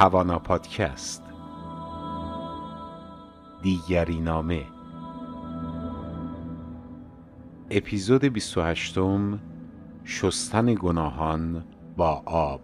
توانا پادکست دیگری نامه اپیزود 28 شستن گناهان با آب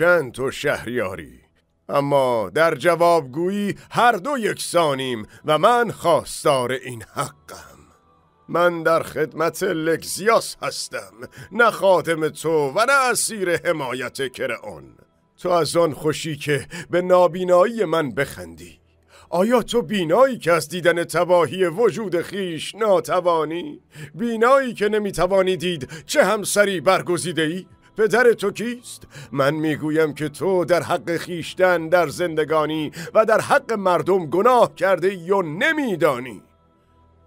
هرچند تو شهریاری اما در جوابگویی هر دو یکسانیم و من خواستار این حقم من در خدمت لکزیاس هستم نه خادم تو و نه اسیر حمایت کرعون تو از آن خوشی که به نابینایی من بخندی آیا تو بینایی که از دیدن تباهی وجود خیش ناتوانی؟ بینایی که نمیتوانی دید چه همسری برگزیده ای؟ پدر تو کیست؟ من میگویم که تو در حق خیشتن در زندگانی و در حق مردم گناه کرده یا نمیدانی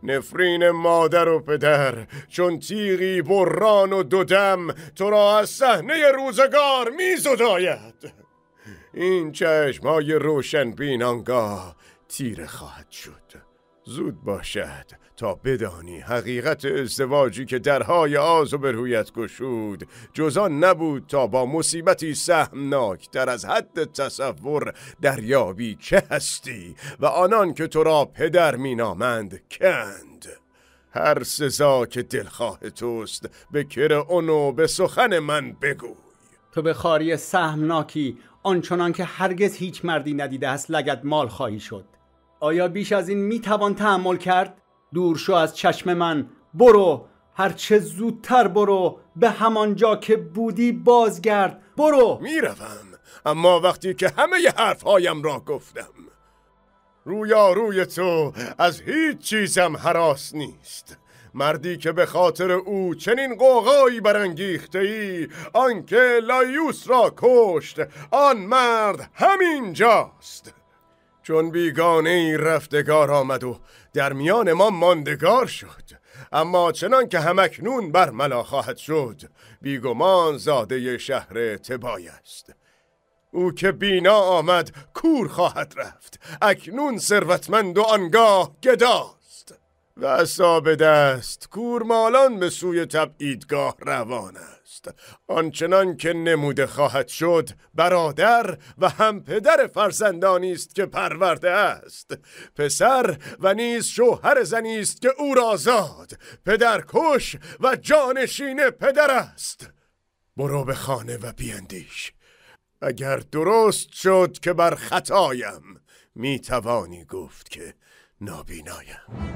نفرین مادر و پدر چون تیغی بران و دودم تو را از صحنه روزگار میزداید این چشم های روشن بینانگاه تیره خواهد شد زود باشد تا بدانی حقیقت ازدواجی که درهای آز و برویت گشود جزان نبود تا با مصیبتی سهمناک در از حد تصور دریابی چه هستی و آنان که تو را پدر نامند کند هر سزا که دلخواه توست به کر اونو به سخن من بگوی تو به خاری سهمناکی آنچنان که هرگز هیچ مردی ندیده است لگت مال خواهی شد آیا بیش از این میتوان تحمل کرد؟ دور شو از چشم من برو هرچه زودتر برو به همان جا که بودی بازگرد برو میروم اما وقتی که همه ی حرفهایم را گفتم رویا روی تو از هیچ چیزم حراس نیست مردی که به خاطر او چنین قوقایی برانگیخته ای آنکه لایوس را کشت آن مرد همین جاست چون بیگانه ای رفتگار آمد و در میان ما ماندگار شد اما چنان که همکنون ملا خواهد شد بیگمان زاده شهر تبای است او که بینا آمد کور خواهد رفت اکنون ثروتمند و آنگاه گدا و به دست کورمالان به سوی تبعیدگاه روان است آنچنان که نموده خواهد شد برادر و هم پدر فرزندانی است که پرورده است پسر و نیز شوهر زنی است که او را زاد کش و جانشین پدر است برو به خانه و بیندیش اگر درست شد که بر خطایم می توانی گفت که نابینایم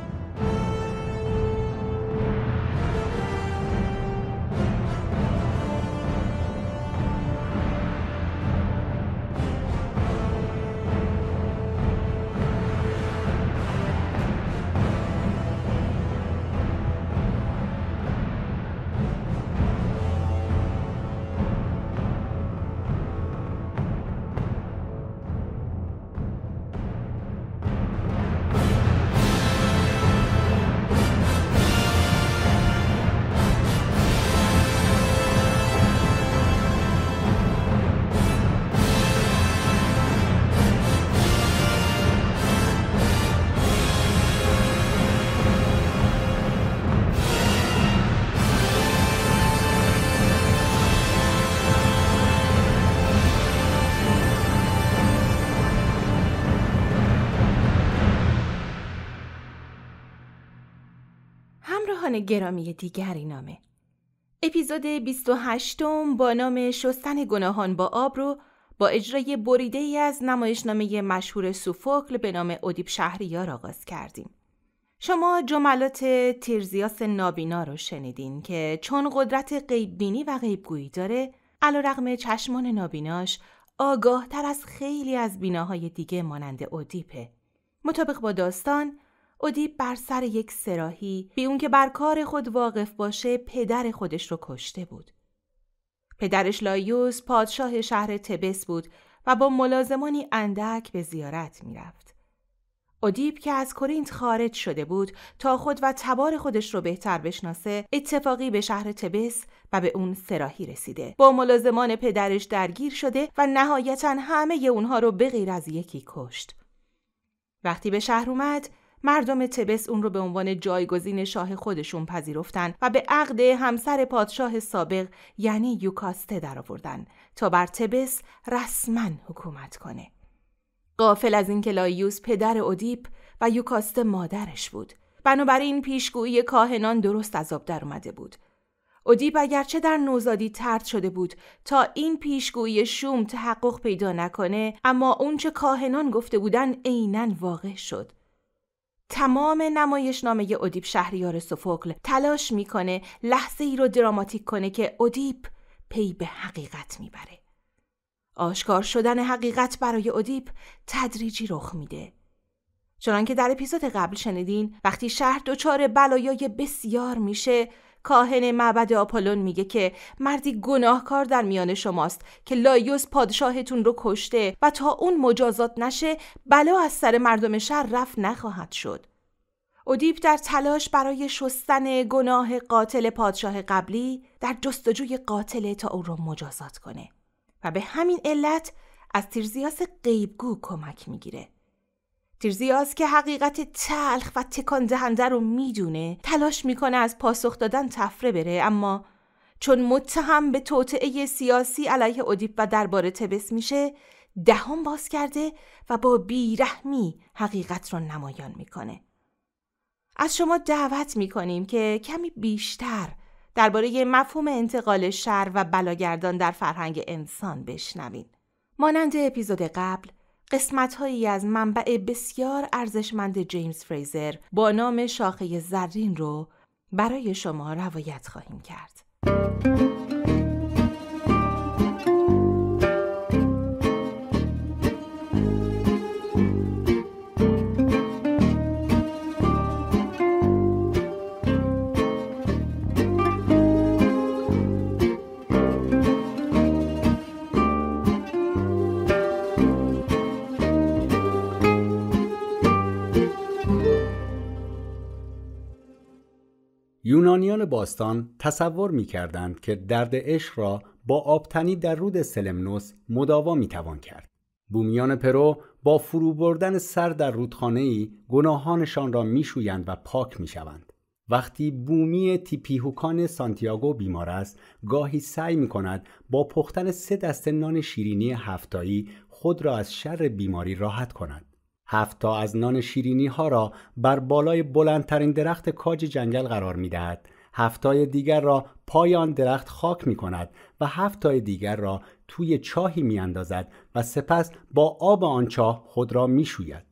دوستان گرامی دیگری نامه اپیزود 28 با نام شستن گناهان با آب رو با اجرای بریده ای از نمایشنامه مشهور سوفوکل به نام ادیب شهریار آغاز کردیم. شما جملات تیرزیاس نابینا رو شنیدین که چون قدرت بینی و گویی داره رقم چشمان نابیناش تر از خیلی از بیناهای دیگه مانند ادیپه. مطابق با داستان ادیب بر سر یک سراحی بی اون که بر کار خود واقف باشه پدر خودش رو کشته بود. پدرش لایوس پادشاه شهر تبس بود و با ملازمانی اندک به زیارت میرفت. اودیب که از کرینت خارج شده بود تا خود و تبار خودش رو بهتر بشناسه اتفاقی به شهر تبس و به اون سراحی رسیده با ملازمان پدرش درگیر شده و نهایتا همه ی اونها رو غیر از یکی کشت وقتی به شهر اومد مردم تبس اون رو به عنوان جایگزین شاه خودشون پذیرفتن و به عقد همسر پادشاه سابق یعنی یوکاسته آوردن تا بر تبس رسما حکومت کنه. قافل از اینکه لایوس پدر ادیپ و یوکاسته مادرش بود. بنابراین پیشگویی کاهنان درست از آب در اومده بود. ادیپ اگرچه در نوزادی ترد شده بود تا این پیشگویی شوم تحقق پیدا نکنه اما اونچه کاهنان گفته بودن عینا واقع شد تمام نمایشنامه ادیپ شهریار سفوکل تلاش میکنه لحظه ای رو دراماتیک کنه که ادیپ پی به حقیقت میبره. آشکار شدن حقیقت برای ادیپ تدریجی رخ میده. چنانکه در اپیزود قبل شنیدین وقتی شهر دچار بلایای بسیار میشه کاهن معبد آپولون میگه که مردی گناهکار در میان شماست که لایوس پادشاهتون رو کشته و تا اون مجازات نشه بلا از سر مردم شهر رفت نخواهد شد ادیپ در تلاش برای شستن گناه قاتل پادشاه قبلی در جستجوی قاتل تا او را مجازات کنه و به همین علت از تیرزیاس قیبگو کمک میگیره تیرزیاس که حقیقت تلخ و تکان دهنده رو میدونه تلاش میکنه از پاسخ دادن تفره بره اما چون متهم به توطعه سیاسی علیه ادیپ و درباره تبس میشه دهم باز کرده و با بیرحمی حقیقت رو نمایان میکنه از شما دعوت میکنیم که کمی بیشتر درباره مفهوم انتقال شر و بلاگردان در فرهنگ انسان بشنوین مانند اپیزود قبل قسمت هایی از منبع بسیار ارزشمند جیمز فریزر با نام شاخه زرین رو برای شما روایت خواهیم کرد. یونانیان باستان تصور می که درد عشق را با آبتنی در رود سلمنوس مداوا می توان کرد. بومیان پرو با فرو بردن سر در رودخانه ای گناهانشان را میشویند و پاک می شوند. وقتی بومی تیپیهوکان سانتیاگو بیمار است گاهی سعی می کند با پختن سه دست نان شیرینی هفتایی خود را از شر بیماری راحت کند هفت از نان شیرینی ها را بر بالای بلندترین درخت کاج جنگل قرار می دهد. هفتای دیگر را پایان درخت خاک می کند و هفتای دیگر را توی چاهی می اندازد و سپس با آب آن چاه خود را می شوید.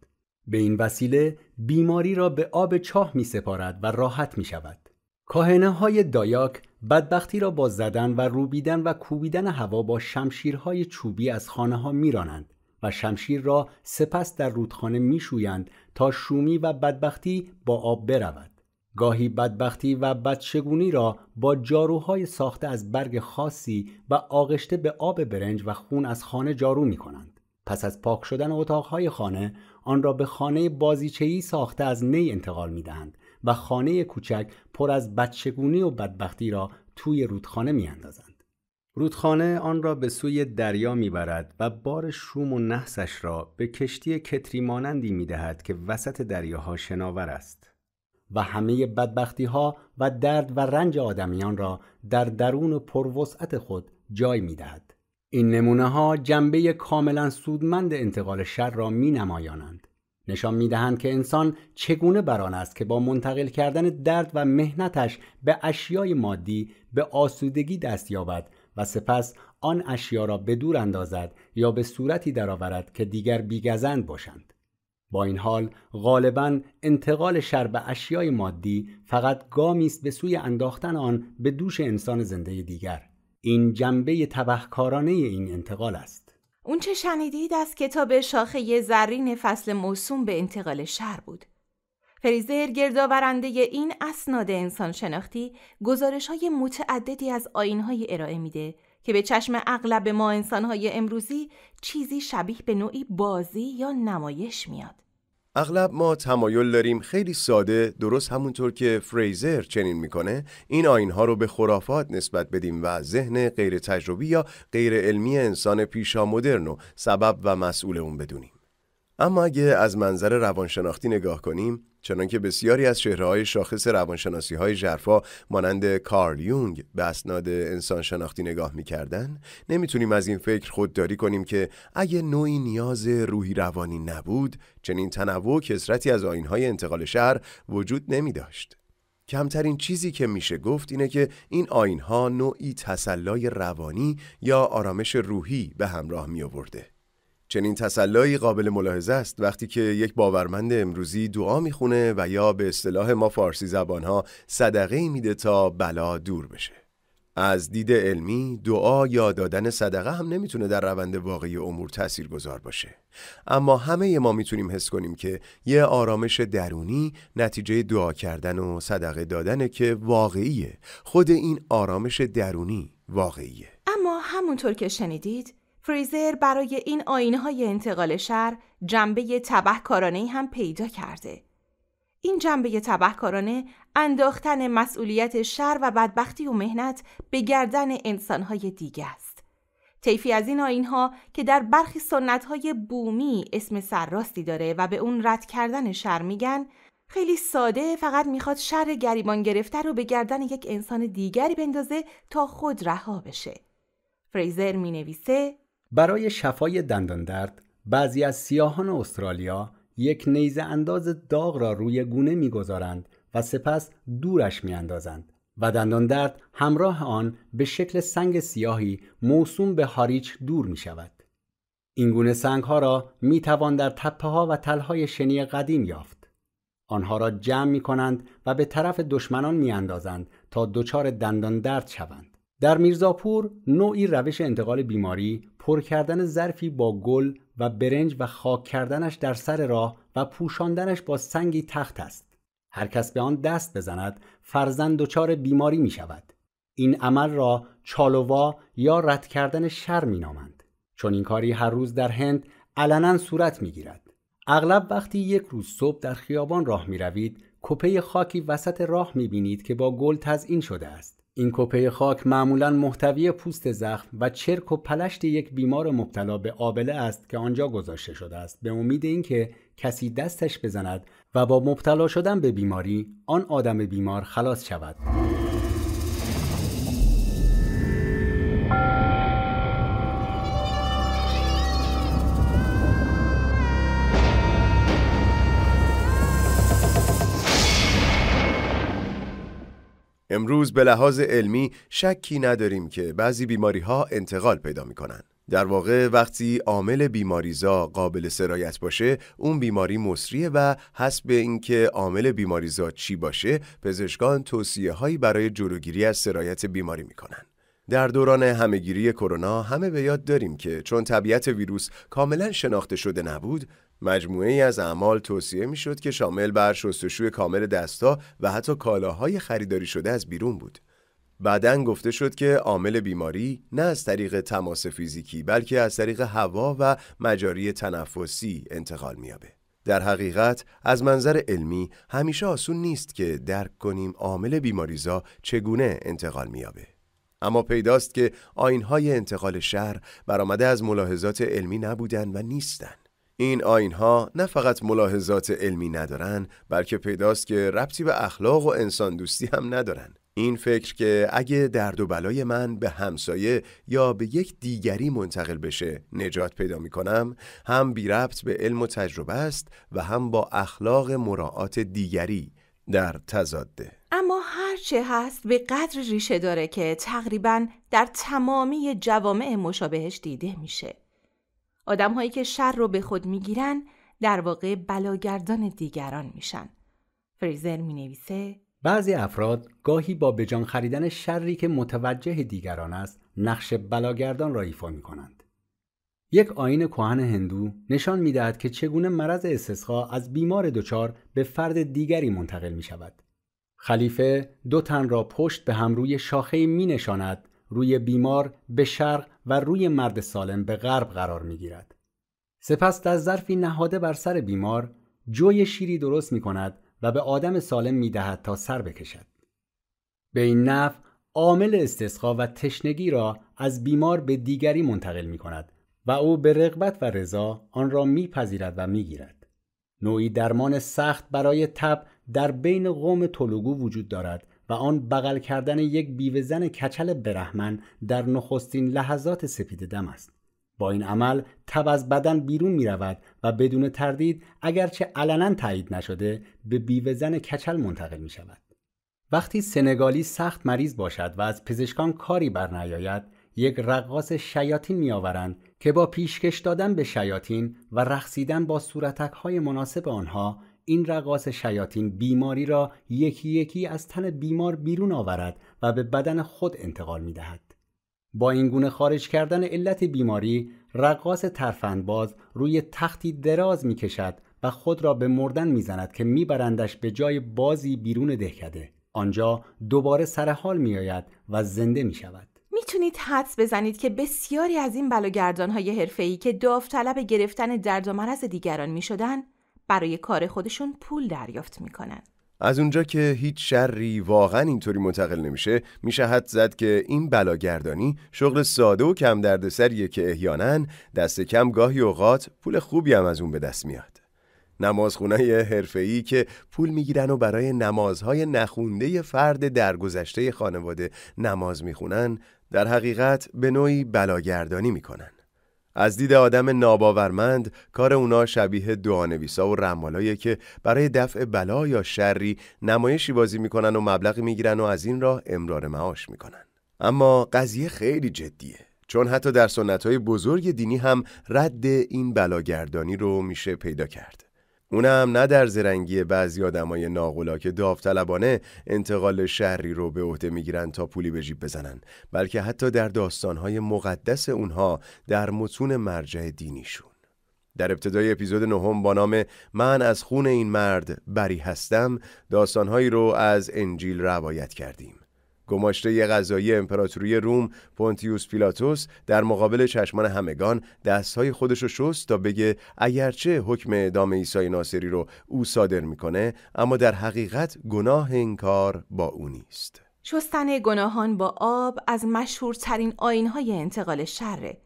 به این وسیله بیماری را به آب چاه می سپارد و راحت می شود. کاهنه های دایاک بدبختی را با زدن و روبیدن و کوبیدن هوا با شمشیرهای چوبی از خانه ها می رانند. و شمشیر را سپس در رودخانه میشویند تا شومی و بدبختی با آب برود گاهی بدبختی و بدشگونی را با جاروهای ساخته از برگ خاصی و آغشته به آب برنج و خون از خانه جارو می کنند. پس از پاک شدن اتاقهای خانه آن را به خانه بازیچهی ساخته از نی انتقال می دهند و خانه کوچک پر از بدشگونی و بدبختی را توی رودخانه می اندازند. رودخانه آن را به سوی دریا برد و بار شوم و نحسش را به کشتی کتری مانندی میدهد که وسط دریاها شناور است و همه بدبختی ها و درد و رنج آدمیان را در درون پروسعت خود جای میدهد این نمونه ها جنبه کاملا سودمند انتقال شر را می نمایانند. نشان می دهند که انسان چگونه بران است که با منتقل کردن درد و مهنتش به اشیای مادی به آسودگی دست یابد و سپس آن اشیا را به دور اندازد یا به صورتی درآورد که دیگر بیگزند باشند با این حال غالبا انتقال شر به اشیای مادی فقط گامی است به سوی انداختن آن به دوش انسان زنده دیگر این جنبه تبهکارانه این انتقال است اون چه شنیدید از کتاب شاخه زرین فصل موسوم به انتقال شر بود فریزر گردآورنده این اسناد انسان شناختی گزارش های متعددی از آین های ارائه میده که به چشم اغلب ما انسان های امروزی چیزی شبیه به نوعی بازی یا نمایش میاد. اغلب ما تمایل داریم خیلی ساده درست همونطور که فریزر چنین میکنه این ها رو به خرافات نسبت بدیم و ذهن غیر تجربی یا غیر علمی انسان پیشا مدرن و سبب و مسئول اون بدونیم. اما اگه از منظر روانشناختی نگاه کنیم چنانکه بسیاری از شهرهای شاخص روانشناسی های جرفا مانند کارل یونگ به اسناد انسان شناختی نگاه میکردن نمیتونیم از این فکر خودداری کنیم که اگه نوعی نیاز روحی روانی نبود چنین تنوع و کسرتی از آینهای انتقال شهر وجود نمی داشت. کمترین چیزی که میشه گفت اینه که این آینها نوعی تسلای روانی یا آرامش روحی به همراه می آورده. چنین تسلایی قابل ملاحظه است وقتی که یک باورمند امروزی دعا میخونه و یا به اصطلاح ما فارسی زبانها صدقه میده تا بلا دور بشه. از دید علمی دعا یا دادن صدقه هم نمیتونه در روند واقعی امور تأثیر گذار باشه اما همه ما میتونیم حس کنیم که یه آرامش درونی نتیجه دعا کردن و صدقه دادنه که واقعیه خود این آرامش درونی واقعیه اما همونطور که شنیدید فریزر برای این آینه های انتقال شر جنبه کارانه هم پیدا کرده. این جنبه تبهکارانه انداختن مسئولیت شر و بدبختی و مهنت به گردن انسانهای دیگه است. طیفی از این آینها که در برخی سنتهای بومی اسم سرراستی داره و به اون رد کردن شر میگن خیلی ساده فقط میخواد شر گریبان گرفته رو به گردن یک انسان دیگری بندازه تا خود رها بشه. فریزر می نویسه برای شفای دندان درد بعضی از سیاهان استرالیا یک نیزه انداز داغ را روی گونه میگذارند و سپس دورش میاندازند و دندان درد همراه آن به شکل سنگ سیاهی موسوم به هاریچ دور می شود. این گونه سنگ ها را می توان در تپه ها و تل های شنی قدیم یافت. آنها را جمع می کنند و به طرف دشمنان می اندازند تا دچار دندان درد شوند. در میرزاپور نوعی روش انتقال بیماری پر کردن ظرفی با گل و برنج و خاک کردنش در سر راه و پوشاندنش با سنگی تخت است هر کس به آن دست بزند فرزند دچار بیماری می شود این عمل را چالووا یا رد کردن شر می نامند چون این کاری هر روز در هند علنا صورت می گیرد اغلب وقتی یک روز صبح در خیابان راه می روید کپه خاکی وسط راه می بینید که با گل تزین شده است این کپه خاک معمولا محتوی پوست زخم و چرک و پلشت یک بیمار مبتلا به آبله است که آنجا گذاشته شده است به امید اینکه کسی دستش بزند و با مبتلا شدن به بیماری آن آدم بیمار خلاص شود. امروز به لحاظ علمی شکی نداریم که بعضی بیماری ها انتقال پیدا می کنن. در واقع وقتی عامل بیماریزا قابل سرایت باشه اون بیماری مصریه و حسب اینکه عامل بیماریزا چی باشه پزشکان توصیه هایی برای جلوگیری از سرایت بیماری میکنن در دوران همهگیری کرونا همه به یاد داریم که چون طبیعت ویروس کاملا شناخته شده نبود مجموعه ای از اعمال توصیه می شد که شامل بر شستشوی کامل دستا و حتی کالاهای خریداری شده از بیرون بود. بعدا گفته شد که عامل بیماری نه از طریق تماس فیزیکی بلکه از طریق هوا و مجاری تنفسی انتقال میابه. در حقیقت از منظر علمی همیشه آسون نیست که درک کنیم عامل بیماریزا چگونه انتقال مییابه. اما پیداست که آینهای انتقال شهر برآمده از ملاحظات علمی نبودن و نیستن. این آینها نه فقط ملاحظات علمی ندارن بلکه پیداست که ربطی به اخلاق و انسان دوستی هم ندارن. این فکر که اگه درد و بلای من به همسایه یا به یک دیگری منتقل بشه نجات پیدا می کنم هم بی ربط به علم و تجربه است و هم با اخلاق مراعات دیگری در تضاده. اما هرچه هست به قدر ریشه داره که تقریبا در تمامی جوامع مشابهش دیده میشه. آدم هایی که شر رو به خود میگیرن در واقع بلاگردان دیگران میشن. فریزر می نویسه بعضی افراد گاهی با بجان خریدن شری که متوجه دیگران است نقش بلاگردان را ایفا می کنند. یک آین کهن هندو نشان می دهد که چگونه مرض استسخا از بیمار دچار به فرد دیگری منتقل می شود. خلیفه دو تن را پشت به هم روی شاخه می نشاند روی بیمار به شرق و روی مرد سالم به غرب قرار می گیرد. سپس در ظرفی نهاده بر سر بیمار جوی شیری درست می کند و به آدم سالم می دهد تا سر بکشد. به این نف عامل استسقا و تشنگی را از بیمار به دیگری منتقل می کند و او به رغبت و رضا آن را میپذیرد و میگیرد. نوعی درمان سخت برای تب در بین قوم تولوگو وجود دارد و آن بغل کردن یک بیوهزن کچل برهمن در نخستین لحظات سپید دم است با این عمل تب از بدن بیرون می رود و بدون تردید اگرچه علنا تایید نشده به بیوهزن کچل منتقل می شود. وقتی سنگالی سخت مریض باشد و از پزشکان کاری برنیاید یک رقاص شیاطین آورند که با پیشکش دادن به شیاطین و رقصیدن با صورتک های مناسب آنها این رقاص شیاطین بیماری را یکی یکی از تن بیمار بیرون آورد و به بدن خود انتقال می دهد. با این گونه خارج کردن علت بیماری رقاص ترفندباز روی تختی دراز می کشد و خود را به مردن زند که میبرندش به جای بازی بیرون دهکده آنجا دوباره سرحال می آید و زنده می شود. میتونید حدس بزنید که بسیاری از این بلوگردان های حرفه‌ای که داوطلب گرفتن درد و مرض دیگران می برای کار خودشون پول دریافت میکنن. از اونجا که هیچ شری واقعا اینطوری منتقل نمیشه میشه حد زد که این بلاگردانی شغل ساده و کم دردسریه که احیانا دست کم گاهی اوقات پول خوبی هم از اون به دست میاد نمازخونه حرفه‌ای که پول میگیرن و برای نمازهای نخونده فرد درگذشته خانواده نماز میخونن در حقیقت به نوعی بلاگردانی میکنن از دید آدم ناباورمند کار اونا شبیه دعانویسا و رمالایی که برای دفع بلا یا شری نمایشی بازی میکنن و مبلغی میگیرن و از این راه امرار معاش میکنن اما قضیه خیلی جدیه چون حتی در سنت های بزرگ دینی هم رد این بلاگردانی رو میشه پیدا کرد اونم نه در زرنگی بعضی آدمای ناقلا که داوطلبانه انتقال شهری رو به عهده میگیرن تا پولی به جیب بزنن بلکه حتی در داستانهای مقدس اونها در متون مرجع دینیشون در ابتدای اپیزود نهم با نام من از خون این مرد بری هستم داستانهایی رو از انجیل روایت کردیم گماشته غذایی امپراتوری روم پونتیوس پیلاتوس در مقابل چشمان همگان دستهای خودش شست تا بگه اگرچه حکم اعدام عیسی ناصری رو او صادر میکنه اما در حقیقت گناه این کار با او نیست شستن گناهان با آب از مشهورترین آینهای انتقال شره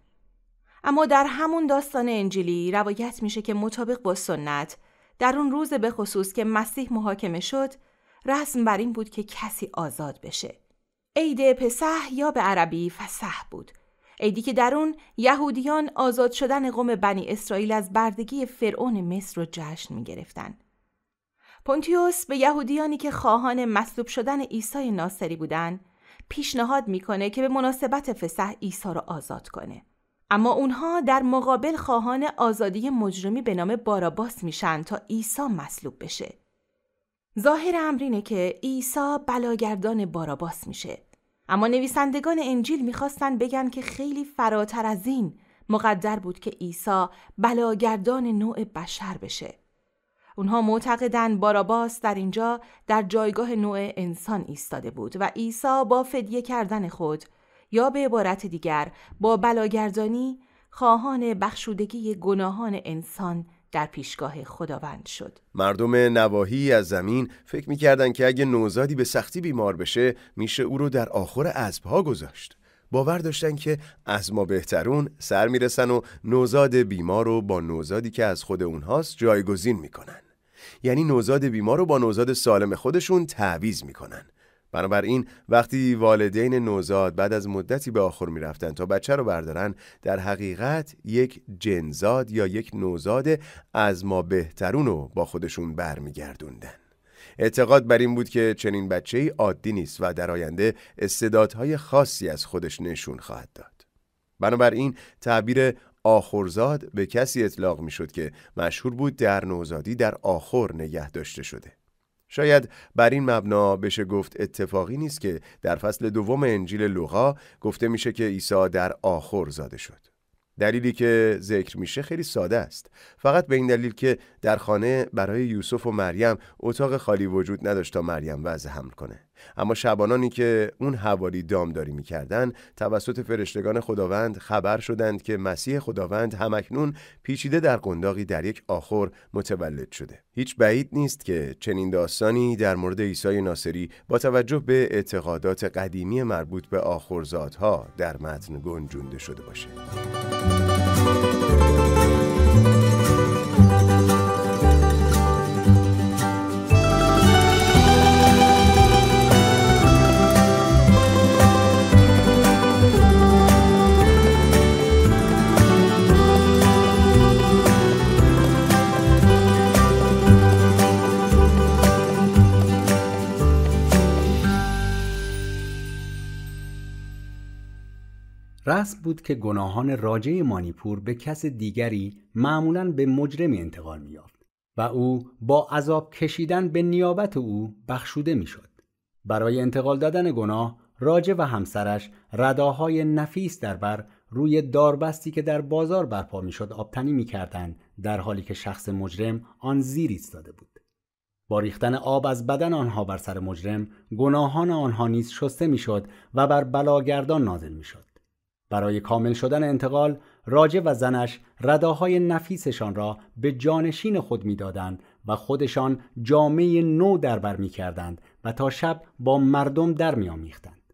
اما در همون داستان انجیلی روایت میشه که مطابق با سنت در اون روز به خصوص که مسیح محاکمه شد رسم بر این بود که کسی آزاد بشه عید پسح یا به عربی فسح بود عیدی که در اون یهودیان آزاد شدن قوم بنی اسرائیل از بردگی فرعون مصر رو جشن می گرفتن. پونتیوس به یهودیانی که خواهان مصلوب شدن عیسی ناصری بودند پیشنهاد میکنه که به مناسبت فسح عیسی را آزاد کنه اما اونها در مقابل خواهان آزادی مجرمی به نام باراباس میشن تا عیسی مصلوب بشه ظاهر امر اینه که عیسی بلاگردان باراباس میشه اما نویسندگان انجیل میخواستن بگن که خیلی فراتر از این مقدر بود که عیسی بلاگردان نوع بشر بشه اونها معتقدن باراباس در اینجا در جایگاه نوع انسان ایستاده بود و عیسی با فدیه کردن خود یا به عبارت دیگر با بلاگردانی خواهان بخشودگی گناهان انسان در پیشگاه خداوند شد مردم نواحی از زمین فکر میکردند که اگه نوزادی به سختی بیمار بشه میشه او رو در آخر اسبها گذاشت باور داشتن که از ما بهترون سر میرسن و نوزاد بیمار رو با نوزادی که از خود اونهاست جایگزین میکنن یعنی نوزاد بیمار رو با نوزاد سالم خودشون تعویز میکنن بنابراین وقتی والدین نوزاد بعد از مدتی به آخر می رفتن تا بچه رو بردارن در حقیقت یک جنزاد یا یک نوزاد از ما بهترون رو با خودشون برمیگردوندن. اعتقاد بر این بود که چنین بچه ای عادی نیست و در آینده استعدادهای خاصی از خودش نشون خواهد داد. بنابراین تعبیر آخرزاد به کسی اطلاق می شد که مشهور بود در نوزادی در آخر نگه داشته شده. شاید بر این مبنا بشه گفت اتفاقی نیست که در فصل دوم انجیل لوقا گفته میشه که عیسی در آخر زاده شد. دلیلی که ذکر میشه خیلی ساده است. فقط به این دلیل که در خانه برای یوسف و مریم اتاق خالی وجود نداشت تا مریم وضع حمل کنه. اما شبانانی که اون حوالی دامداری میکردند، توسط فرشتگان خداوند خبر شدند که مسیح خداوند همکنون پیچیده در قنداقی در یک آخر متولد شده هیچ بعید نیست که چنین داستانی در مورد عیسی ناصری با توجه به اعتقادات قدیمی مربوط به آخرزادها در متن گنجونده شده باشه بس بود که گناهان راجع مانیپور به کس دیگری معمولا به مجرمی انتقال می‌یافت و او با عذاب کشیدن به نیابت او بخشوده میشد. برای انتقال دادن گناه راجه و همسرش رداهای نفیس در بر روی داربستی که در بازار برپا میشد آبتنی میکردند در حالی که شخص مجرم آن زیر ایستاده بود با ریختن آب از بدن آنها بر سر مجرم گناهان آنها نیز شسته میشد و بر بلاگردان نازل میشد برای کامل شدن انتقال راجه و زنش رداهای نفیسشان را به جانشین خود میدادند و خودشان جامعه نو دربر میکردند و تا شب با مردم در میآمیختند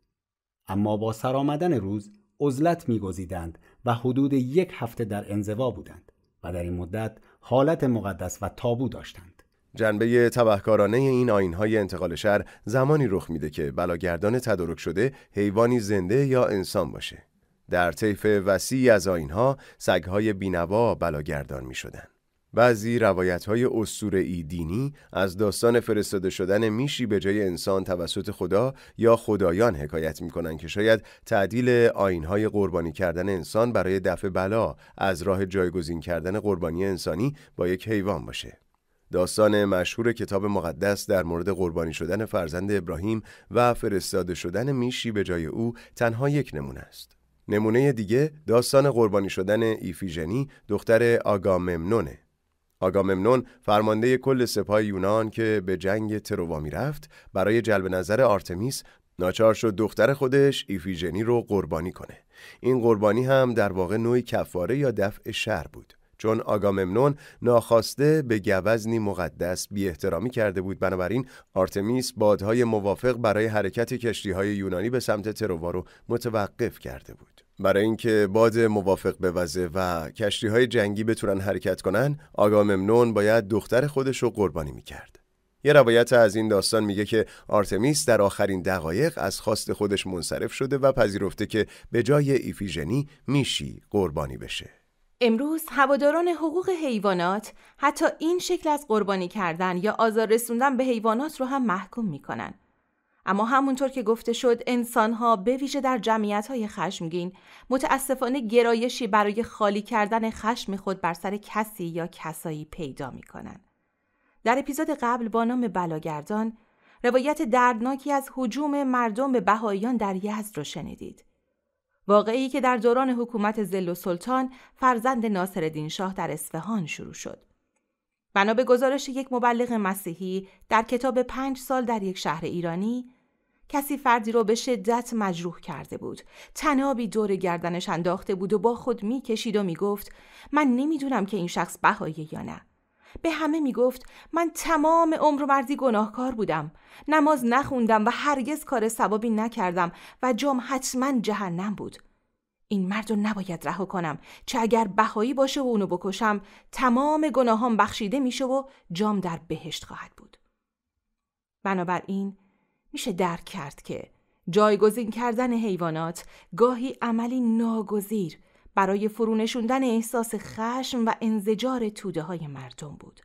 اما با سرآمدن روز عزلت میگزیدند و حدود یک هفته در انزوا بودند و در این مدت حالت مقدس و تابو داشتند جنبه تبهکارانه این آینهای انتقال شهر زمانی رخ میده که بلاگردان تدارک شده حیوانی زنده یا انسان باشه در طیف وسیعی از آینها سگهای بینوا بلاگردان می شدن. بعضی روایت های ای دینی از داستان فرستاده شدن میشی به جای انسان توسط خدا یا خدایان حکایت کنند که شاید تعدیل های قربانی کردن انسان برای دفع بلا از راه جایگزین کردن قربانی انسانی با یک حیوان باشه. داستان مشهور کتاب مقدس در مورد قربانی شدن فرزند ابراهیم و فرستاده شدن میشی به جای او تنها یک نمونه است. نمونه دیگه داستان قربانی شدن ایفیژنی دختر آگاممنونه. آگاممنون فرمانده کل سپاه یونان که به جنگ تروا میرفت برای جلب نظر آرتمیس ناچار شد دختر خودش ایفیژنی رو قربانی کنه. این قربانی هم در واقع نوعی کفاره یا دفع شر بود. چون آگاممنون ناخواسته به گوزنی مقدس بی احترامی کرده بود بنابراین آرتمیس بادهای موافق برای حرکت کشتی های یونانی به سمت تروا رو متوقف کرده بود برای اینکه باد موافق وزه و کشتی های جنگی بتونن حرکت کنن آگاممنون باید دختر خودش رو قربانی میکرد یه روایت از این داستان میگه که آرتمیس در آخرین دقایق از خواست خودش منصرف شده و پذیرفته که به جای ایفیژنی میشی قربانی بشه امروز هواداران حقوق حیوانات حتی این شکل از قربانی کردن یا آزار رسوندن به حیوانات رو هم محکوم میکنن. اما همونطور که گفته شد انسانها به ویژه در جمعیت های خشمگین متاسفانه گرایشی برای خالی کردن خشم خود بر سر کسی یا کسایی پیدا می در اپیزود قبل با نام بلاگردان روایت دردناکی از حجوم مردم به بهاییان در یزد رو شنیدید. واقعی که در دوران حکومت زل و سلطان فرزند ناصر شاه در اصفهان شروع شد. بنا به گزارش یک مبلغ مسیحی در کتاب پنج سال در یک شهر ایرانی کسی فردی را به شدت مجروح کرده بود تنابی دور گردنش انداخته بود و با خود میکشید و میگفت من نمیدونم که این شخص بهایی یا نه به همه می گفت من تمام عمر و مردی گناهکار بودم نماز نخوندم و هرگز کار سوابی نکردم و جام حتما جهنم بود این مرد رو نباید رها کنم چه اگر بهایی باشه و اونو بکشم تمام گناهان بخشیده میشه و جام در بهشت خواهد بود بنابراین میشه درک کرد که جایگزین کردن حیوانات گاهی عملی ناگزیر برای فرونشوندن احساس خشم و انزجار توده های مردم بود.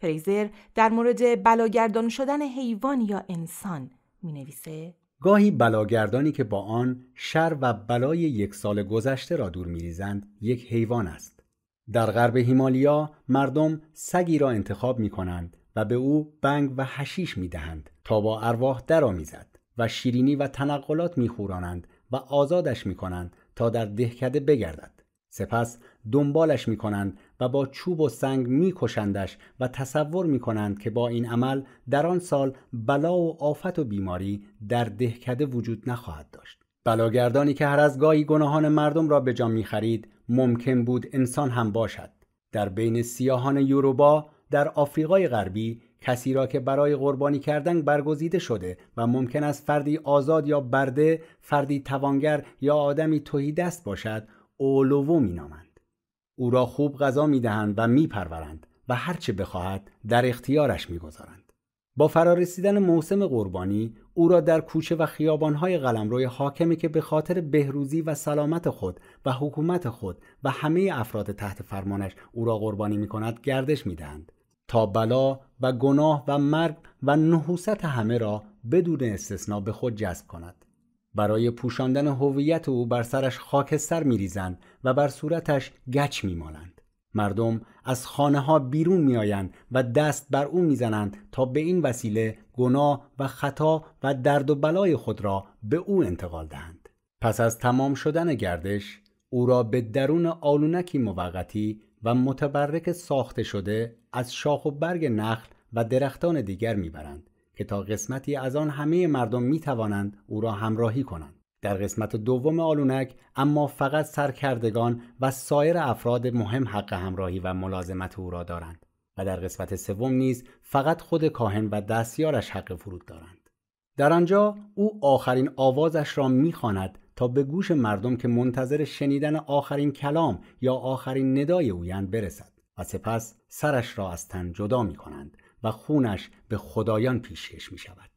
فریزر در مورد بلاگردان شدن حیوان یا انسان می نویسه گاهی بلاگردانی که با آن شر و بلای یک سال گذشته را دور میریزند یک حیوان است. در غرب هیمالیا مردم سگی را انتخاب می کنند و به او بنگ و حشیش می دهند تا با ارواح درآمیزد و شیرینی و تنقلات می خورانند و آزادش می کنند تا در دهکده بگردد سپس دنبالش می کنند و با چوب و سنگ می کشندش و تصور می کنند که با این عمل در آن سال بلا و آفت و بیماری در دهکده وجود نخواهد داشت. بلاگردانی که هر از گاهی گناهان مردم را به جام می خرید ممکن بود انسان هم باشد. در بین سیاهان یوروبا در آفریقای غربی کسی را که برای قربانی کردن برگزیده شده و ممکن است فردی آزاد یا برده فردی توانگر یا آدمی توهی دست باشد اولوو مینامند او را خوب غذا میدهند و پرورند و هرچه بخواهد در اختیارش میگذارند با فرارسیدن موسم قربانی او را در کوچه و خیابانهای قلمروی حاکمی که به خاطر بهروزی و سلامت خود و حکومت خود و همه افراد تحت فرمانش او را قربانی می کند گردش می تا بلا و گناه و مرگ و نحوست همه را بدون استثنا به خود جذب کند برای پوشاندن هویت او بر سرش خاکستر میریزند و بر صورتش گچ میمالند مردم از خانه ها بیرون میآیند و دست بر او میزنند تا به این وسیله گناه و خطا و درد و بلای خود را به او انتقال دهند پس از تمام شدن گردش او را به درون آلونکی موقتی و متبرک ساخته شده از شاخ و برگ نخل و درختان دیگر میبرند که تا قسمتی از آن همه مردم می توانند او را همراهی کنند در قسمت دوم آلونک اما فقط سرکردگان و سایر افراد مهم حق همراهی و ملازمت او را دارند و در قسمت سوم نیز فقط خود کاهن و دستیارش حق فرود دارند در آنجا او آخرین آوازش را میخواند تا به گوش مردم که منتظر شنیدن آخرین کلام یا آخرین ندای اویند برسد و سپس سرش را از تن جدا می کنند و خونش به خدایان پیشکش می شود.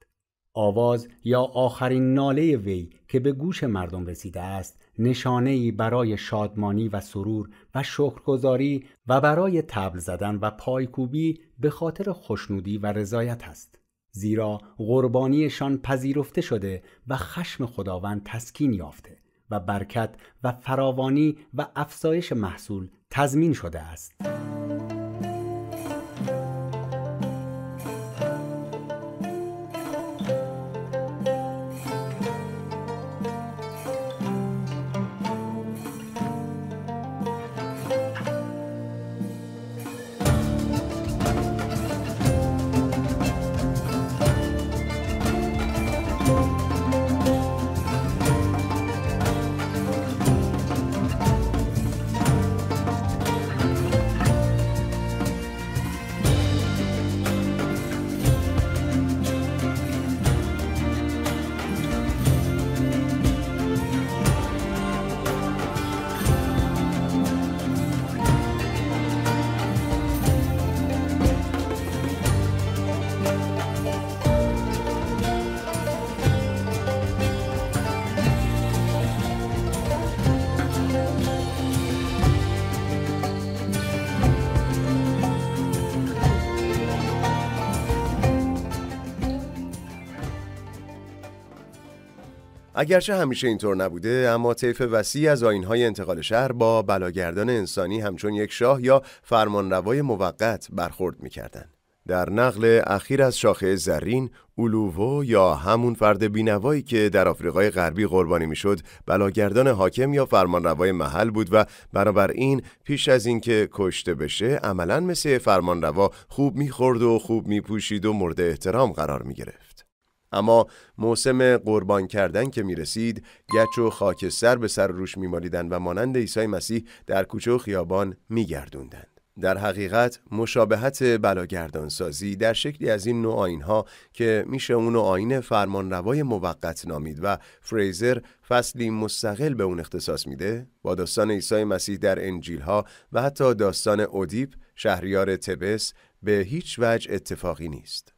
آواز یا آخرین ناله وی که به گوش مردم رسیده است نشانه برای شادمانی و سرور و شکرگزاری و برای تبل زدن و پایکوبی به خاطر خوشنودی و رضایت است. زیرا قربانیشان پذیرفته شده و خشم خداوند تسکین یافته و برکت و فراوانی و افزایش محصول تضمین شده است اگرچه همیشه اینطور نبوده اما طیف وسیعی از آینهای انتقال شهر با بلاگردان انسانی همچون یک شاه یا فرمانروای موقت برخورد میکردند. در نقل اخیر از شاخه زرین اولوو یا همون فرد بینوایی که در آفریقای غربی قربانی میشد بلاگردان حاکم یا فرمانروای محل بود و این پیش از اینکه کشته بشه عملا مثل فرمانروا خوب میخورد و خوب میپوشید و مورد احترام قرار میگرفت اما موسم قربان کردن که می رسید گچ و خاکستر به سر روش می و مانند عیسی مسیح در کوچه و خیابان می گردوندن. در حقیقت مشابهت بلاگردانسازی در شکلی از این نوع ها که میشه اون آین روای موقت نامید و فریزر فصلی مستقل به اون اختصاص میده با داستان عیسی مسیح در انجیل ها و حتی داستان اودیپ شهریار تبس به هیچ وجه اتفاقی نیست.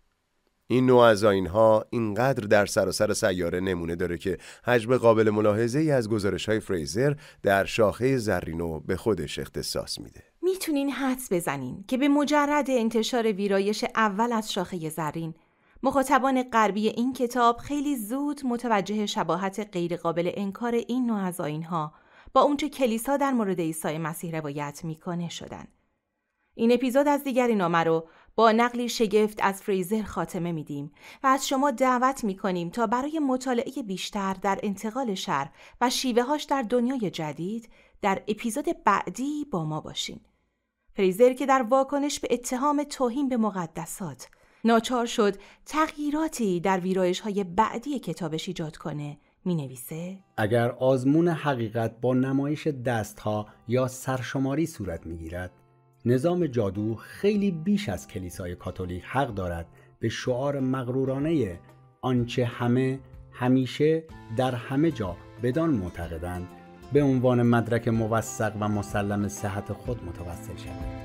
این نوع از ها اینقدر در سراسر سیاره نمونه داره که حجم قابل ملاحظه ای از گزارش های فریزر در شاخه زرینو به خودش اختصاص میده. میتونین حدس بزنین که به مجرد انتشار ویرایش اول از شاخه زرین مخاطبان غربی این کتاب خیلی زود متوجه شباهت غیرقابل انکار این نوع از ها با اونچه کلیسا در مورد عیسی مسیح روایت میکنه شدن. این اپیزود از دیگری نامه رو با نقلی شگفت از فریزر خاتمه میدیم و از شما دعوت میکنیم تا برای مطالعه بیشتر در انتقال شر و هاش در دنیای جدید در اپیزود بعدی با ما باشین. فریزر که در واکنش به اتهام توهین به مقدسات ناچار شد تغییراتی در ویرایش های بعدی کتابش ایجاد کنه می نویسه اگر آزمون حقیقت با نمایش دستها یا سرشماری صورت می گیرد نظام جادو خیلی بیش از کلیسای کاتولیک حق دارد به شعار مغرورانه آنچه همه همیشه در همه جا بدان معتقدند به عنوان مدرک موثق و مسلم صحت خود متوسل شود.